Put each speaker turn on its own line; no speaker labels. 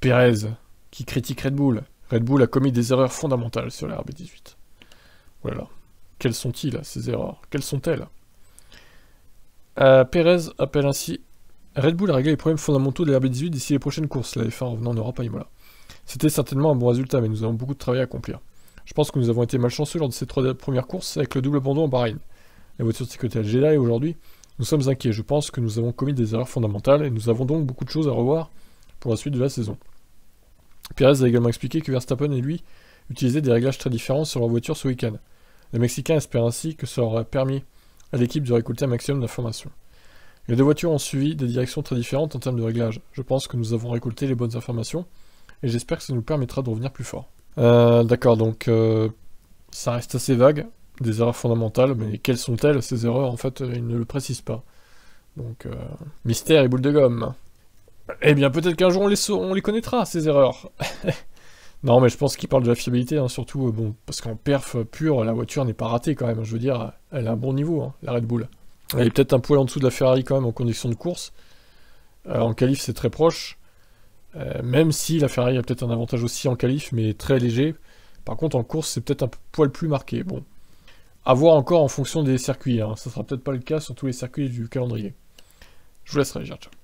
Pérez, qui critique Red Bull. Red Bull a commis des erreurs fondamentales sur la RB18. Voilà. Quelles sont-ils, ces erreurs Quelles sont-elles euh, Pérez appelle ainsi Red Bull a réglé les problèmes fondamentaux de la RB18 d'ici les prochaines courses, la F1 revenant en Europe à Imola. C'était certainement un bon résultat, mais nous avons beaucoup de travail à accomplir. Je pense que nous avons été malchanceux lors de ces trois premières courses avec le double bond en Bahreïn. La voiture de sécurité et aujourd'hui, nous sommes inquiets. Je pense que nous avons commis des erreurs fondamentales et nous avons donc beaucoup de choses à revoir pour la suite de la saison. Perez a également expliqué que Verstappen et lui utilisaient des réglages très différents sur leur voiture ce week-end. Le Mexicain espère ainsi que ça aura permis à l'équipe de récolter un maximum d'informations. Les deux voitures ont suivi des directions très différentes en termes de réglages. Je pense que nous avons récolté les bonnes informations et j'espère que ça nous permettra de revenir plus fort. Euh, d'accord, donc euh, ça reste assez vague, des erreurs fondamentales, mais quelles sont-elles ces erreurs En fait, ils ne le précisent pas. Donc, euh, mystère et boule de gomme. Eh bien, peut-être qu'un jour on les, on les connaîtra, ces erreurs. non, mais je pense qu'il parle de la fiabilité, hein, surtout, euh, bon, parce qu'en perf pure, la voiture n'est pas ratée quand même. Je veux dire, elle a un bon niveau, hein, la Red Bull. Elle est peut-être un poil en dessous de la Ferrari quand même en condition de course. Euh, en qualif, c'est très proche. Euh, même si la Ferrari a peut-être un avantage aussi en qualif, mais très léger. Par contre, en course, c'est peut-être un poil plus marqué. Bon, à voir encore en fonction des circuits. Hein. Ça ne sera peut-être pas le cas sur tous les circuits du calendrier. Je vous laisse réagir. Ciao.